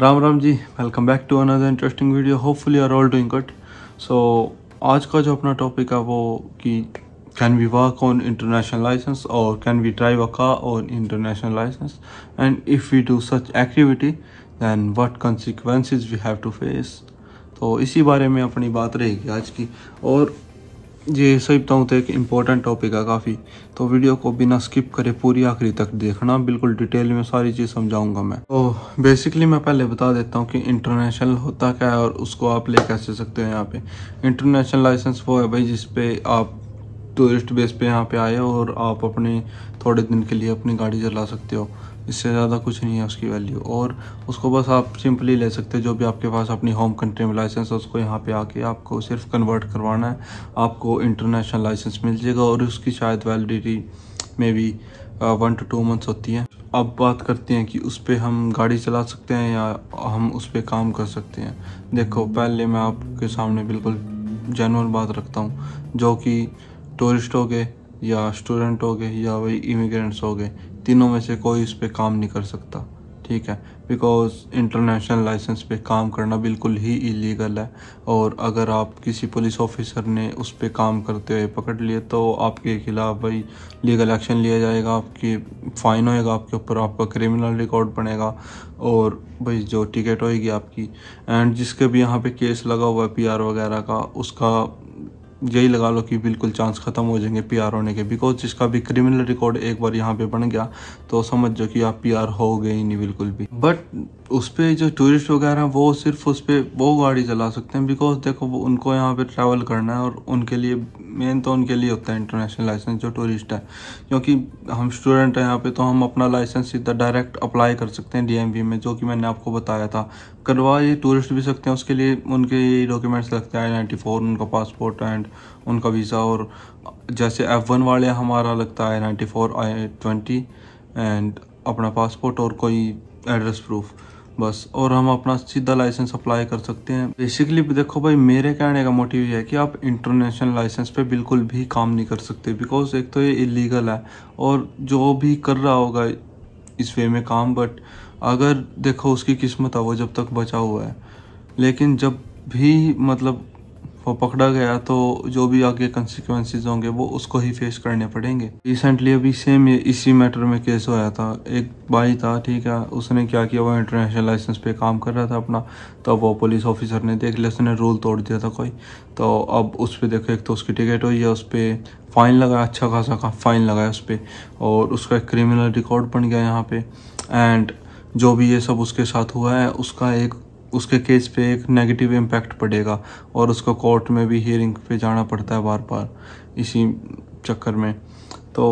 Ram Ram ji welcome back to another interesting video hopefully are all doing good so आज का जो अपना टॉपिक है वो कि can we work on international licence और can we drive a car on international licence and if we do such activity then what consequences we have to face तो इसी बारे में अपनी बात रहेगी आज की और ये सही बताऊँ तो एक इम्पोर्टेंट टॉपिक है काफ़ी तो वीडियो को बिना स्किप करे पूरी आखिरी तक देखना बिल्कुल डिटेल में सारी चीज़ समझाऊंगा मैं तो बेसिकली मैं पहले बता देता हूँ कि इंटरनेशनल होता क्या है और उसको आप ले कैसे सकते हो यहाँ पे इंटरनेशनल लाइसेंस वो है भाई जिसपे आप टूरिस्ट बेस पे यहाँ पे आए और आप अपने थोड़े दिन के लिए अपनी गाड़ी चला सकते हो इससे ज़्यादा कुछ नहीं है उसकी वैल्यू और उसको बस आप सिंपली ले सकते हैं जो भी आपके पास अपनी होम कंट्री में लाइसेंस है उसको यहाँ पे आके आपको सिर्फ कन्वर्ट करवाना है आपको इंटरनेशनल लाइसेंस मिल जाएगा और उसकी शायद वैलिडिटी में भी वन टू टू मंथ्स होती है अब बात करते हैं कि उस पर हम गाड़ी चला सकते हैं या हम उस पर काम कर सकते हैं देखो पहले मैं आपके सामने बिल्कुल जनरल बात रखता हूँ जो कि टूरिस्ट हो गए या स्टूडेंट हो गए या वही इमिग्रेंट्स हो गए तीनों में से कोई इस पर काम नहीं कर सकता ठीक है बिकॉज इंटरनेशनल लाइसेंस पे काम करना बिल्कुल ही इलीगल है और अगर आप किसी पुलिस ऑफिसर ने उस पर काम करते हुए पकड़ लिए तो आपके खिलाफ भाई लीगल एक्शन लिया जाएगा आपकी फ़ाइन होएगा आपके ऊपर आपका क्रिमिनल रिकॉर्ड बनेगा और भाई जो टिकट होएगी आपकी एंड जिसके भी यहाँ पे केस लगा हुआ है पीआर वगैरह का उसका यही लगा लो कि बिल्कुल चांस ख़त्म हो जाएंगे पीआर होने के बिकॉज जिसका भी क्रिमिनल रिकॉर्ड एक बार यहाँ पे बन गया तो समझ जाओ कि आप पीआर हो गए ही नहीं बिल्कुल भी बट उस पर जो टूरिस्ट वगैरह हैं वो सिर्फ उस पर वो गाड़ी चला सकते हैं बिकॉज देखो वो उनको यहाँ पर ट्रैवल करना है और उनके लिए मेन तो उनके लिए होता है इंटरनेशनल लाइसेंस जो टूरिस्ट है क्योंकि हम स्टूडेंट हैं यहाँ पे तो हम अपना लाइसेंस सीधा डायरेक्ट अप्लाई कर सकते हैं डी में जो कि मैंने आपको बताया था करवा ये टूरिस्ट भी सकते हैं उसके लिए उनके डॉक्यूमेंट्स लगते हैं आई नाइन्टी फोर उनका पासपोर्ट एंड उनका वीज़ा और जैसे एफ़ वन वाले हमारा लगता है ninety four I twenty and अपना पासपोर्ट और कोई एड्रेस प्रूफ बस और हम अपना सीधा लाइसेंस अप्लाई कर सकते हैं बेसिकली देखो भाई मेरे कहने का मोटिव ये है कि आप इंटरनेशनल लाइसेंस पे बिल्कुल भी काम नहीं कर सकते बिकॉज एक तो ये इलीगल है और जो भी कर रहा होगा इस वे में काम बट अगर देखो उसकी किस्मत है वो जब तक बचा हुआ है लेकिन जब भी मतलब वो पकड़ा गया तो जो भी आगे कंसिक्वेंसेज होंगे वो उसको ही फेस करने पड़ेंगे रिसेंटली अभी सेम इसी मैटर में केस होया था एक भाई था ठीक है उसने क्या किया वो इंटरनेशनल लाइसेंस पे काम कर रहा था अपना तो वो पुलिस ऑफिसर ने देख लिया उसने रूल तोड़ दिया था कोई तो अब उस पर देखो एक तो उसकी टिकट हुई है उस पर फ़ाइन लगाया अच्छा खासा का फ़ाइन लगाया उस पर और उसका एक क्रिमिनल रिकॉर्ड बन गया यहाँ पे एंड जो भी ये सब उसके साथ हुआ है उसका एक उसके केस पे एक नेगेटिव इम्पैक्ट पड़ेगा और उसको कोर्ट में भी हियरिंग पे जाना पड़ता है बार बार इसी चक्कर में तो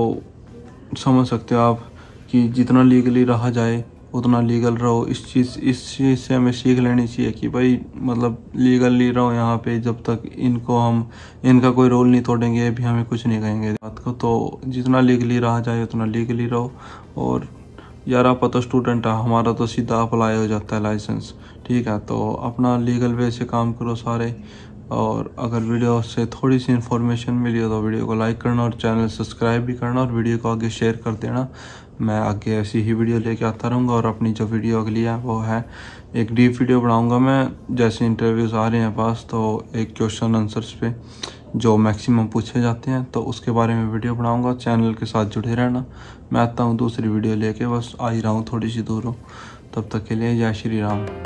समझ सकते हो आप कि जितना लीगली रहा जाए उतना लीगल रहो इस चीज़ इस चीज़ से हमें सीख लेनी चाहिए कि भाई मतलब लीगली रहो यहाँ पे जब तक इनको हम इनका कोई रोल नहीं तोड़ेंगे भी हमें कुछ नहीं कहेंगे बात को तो जितना लीगली रहा जाए उतना लीगली रहो और यार आप तो स्टूडेंट है हमारा तो सीधा अप्लाई हो जाता है लाइसेंस ठीक है तो अपना लीगल वे से काम करो सारे और अगर वीडियो से थोड़ी सी इन्फॉर्मेशन मिली हो तो वीडियो को लाइक करना और चैनल सब्सक्राइब भी करना और वीडियो को आगे शेयर कर देना मैं आगे ऐसी ही वीडियो लेके आता रहूँगा और अपनी जो वीडियो अगली है वो है एक डीप वीडियो बनाऊँगा मैं जैसे इंटरव्यूज़ आ रहे हैं पास तो एक क्वेश्चन आंसर्स पे जो मैक्सिमम पूछे जाते हैं तो उसके बारे में वीडियो बनाऊंगा चैनल के साथ जुड़े रहना मैं आता हूँ दूसरी वीडियो लेके बस आ ही रहा हूँ थोड़ी सी दूर हूँ तब तक के लिए जय श्री राम